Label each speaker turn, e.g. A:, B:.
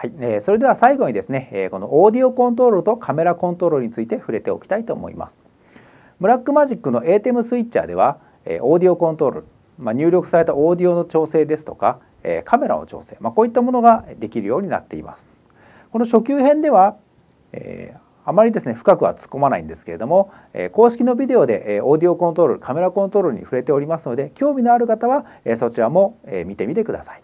A: はい、えー、それでは最後にですね、えー、このオーディオコントロールとカメラコントロールについて触れておきたいと思います。ブラックマジックの ATEM スイッチャーでは、えー、オーディオコントロール、まあ、入力されたオーディオの調整ですとか、えー、カメラの調整、まあ、こういったものができるようになっています。この初級編では、えー、あまりですね深くは突っ込まないんですけれども、え公式のビデオで、えオーディオコントロールカメラコントロールに触れておりますので興味のある方は、えそちらも、え見てみてください。